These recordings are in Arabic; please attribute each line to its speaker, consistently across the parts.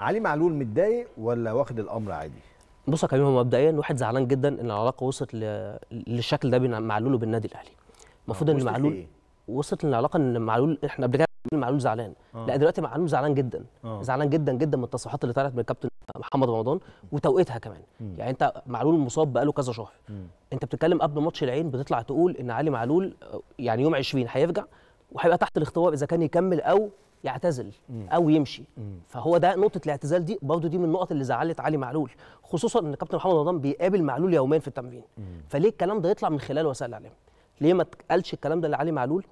Speaker 1: علي معلول متضايق ولا واخد الامر عادي؟ بص يا كريم هو مبدئيا واحد زعلان جدا ان العلاقه وصلت ل... للشكل ده بين معلول وبالنادي الاهلي
Speaker 2: المفروض ان معلول إيه؟
Speaker 1: وصلت للعلاقه ان معلول احنا قبل كده معلول زعلان آه. لا دلوقتي معلول زعلان جدا آه. زعلان جدا جدا من التصريحات اللي طلعت من الكابتن محمد رمضان وتوقيتها كمان م. يعني انت معلول مصاب بقاله كذا شهر م. انت بتتكلم قبل ماتش العين بتطلع تقول ان علي معلول آه، يعني يوم 20 هيرجع وهيبقى تحت الاختبار اذا كان يكمل او يعتزل او يمشي فهو ده نقطه الاعتزال دي برضو دي من النقط اللي زعلت علي معلول خصوصا ان كابتن محمد رمضان بيقابل معلول يوميا في التمرين فليه الكلام ده يطلع من خلال وسائل الاعلام ليه ما تقالش الكلام ده لعلي معلول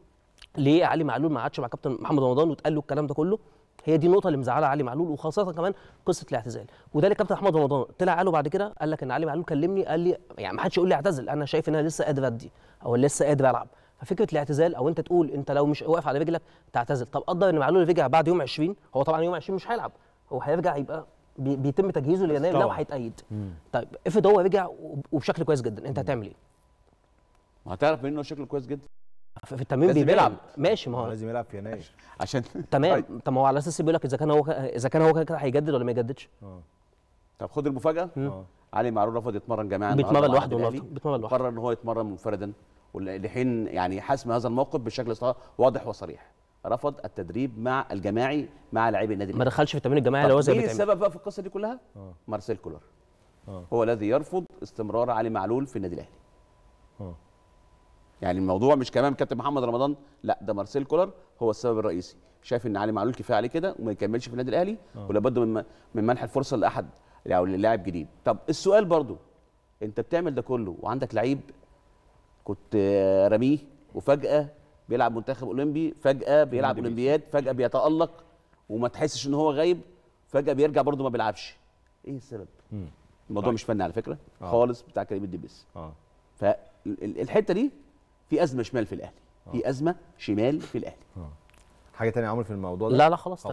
Speaker 1: ليه علي معلول ما قعدش مع كابتن محمد رمضان واتقال له الكلام ده كله هي دي النقطه اللي مزعله علي معلول وخاصه كمان قصه الاعتزال وده اللي كابتن محمد رمضان طلع قاله بعد كده قال لك ان علي معلول كلمني قال لي يعني ما حدش يقول لي اعتزل انا شايف ان انا لسه قادر ادي او لسه قادر العب ففكره الاعتزال او انت تقول انت لو مش واقف على رجلك تعتزل طب قدر ان معلول رجع بعد يوم 20 هو طبعا يوم 20 مش هيلعب هو هيرجع يبقى بي بيتم تجهيزه ليناير لو هيتأيد طيب افرض هو رجع وبشكل كويس جدا انت هتعمل ايه؟
Speaker 2: ما هتعرف منه شكله كويس جدا في التمرين بيلعب
Speaker 1: ماشي ما هو لازم يلعب في يناير عشان تمام طيب. طب ما هو على اساس بيقول لك اذا كان هو اذا كان هو كده هيجدد ولا ما يجددش آه.
Speaker 2: طب خد المفاجاه آه. علي معلول رفض يتمرن جماعي بيتمرن لوحده بيتمرن لوحده قرر ان هو يتمرن منفردا ولحين يعني حسم هذا الموقف بشكل واضح وصريح رفض التدريب مع الجماعي مع لاعبي النادي ما دخلش في التمرين الجماعي لو زي ايه السبب بقى في القصه دي كلها؟ أوه. مارسيل كولر أوه. هو الذي يرفض استمرار علي معلول في النادي الاهلي. آه. يعني الموضوع مش كمان كابتن محمد رمضان لا ده مارسيل كولر هو السبب الرئيسي شايف ان علي معلول كفايه عليه كده وما يكملش في النادي الاهلي آه. ولا بده من من منح الفرصه لاحد او للاعب جديد طب السؤال برضو انت بتعمل ده كله وعندك لعيب كنت رميه وفجاه بيلعب منتخب اولمبي فجاه بيلعب اولمبياد فجاه بيتالق وما تحسش ان هو غايب فجاه بيرجع برده ما بيلعبش ايه السبب مم. الموضوع طيب. مش فني على فكره آه. خالص بتاع كريم الدبيس اه فالحته دي في ازمه شمال في الاهلي آه. في ازمه شمال في الاهلي آه. حاجه ثانيه يا عمرو في الموضوع ده لا لا خلاص